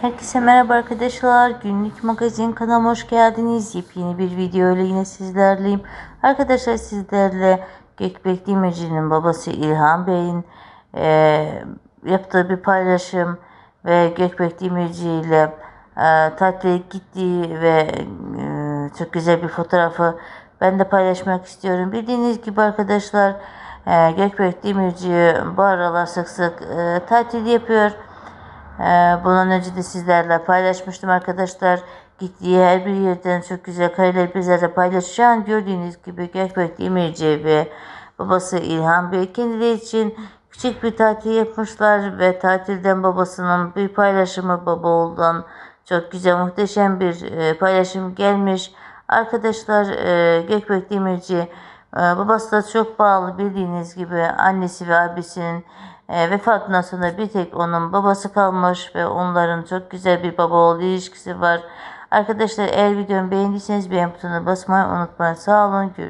Herkese merhaba arkadaşlar. Günlük magazin kanalıma hoş geldiniz. Yepyeni bir video ile yine sizlerleyim. Arkadaşlar sizlerle Gökbek Demirci'nin babası İlhan Bey'in e, yaptığı bir paylaşım ve Gökbek Demirci ile e, tatile gittiği ve e, çok güzel bir fotoğrafı ben de paylaşmak istiyorum. Bildiğiniz gibi arkadaşlar e, Gökbek Demirci bu aralar sık sık e, tatil yapıyor. Ee, Bundan önce de sizlerle paylaşmıştım arkadaşlar. Gittiği her bir yerden çok güzel kareler bizlere paylaşan gördüğünüz gibi Gökberk Demirci ve babası İlhan Bey kendileri için küçük bir tatil yapmışlar ve tatilden babasının bir paylaşımı baba oğuldan çok güzel muhteşem bir e, paylaşım gelmiş. Arkadaşlar e, Gökberk Demirci ee, babası da çok bağlı bildiğiniz gibi annesi ve abisinin e, vefatından sonra bir tek onun babası kalmış ve onların çok güzel bir baba oğlu ilişkisi var. Arkadaşlar eğer videomu beğendiyseniz beğen butonuna basmayı unutmayın. Sağ olun. Görüşürüz.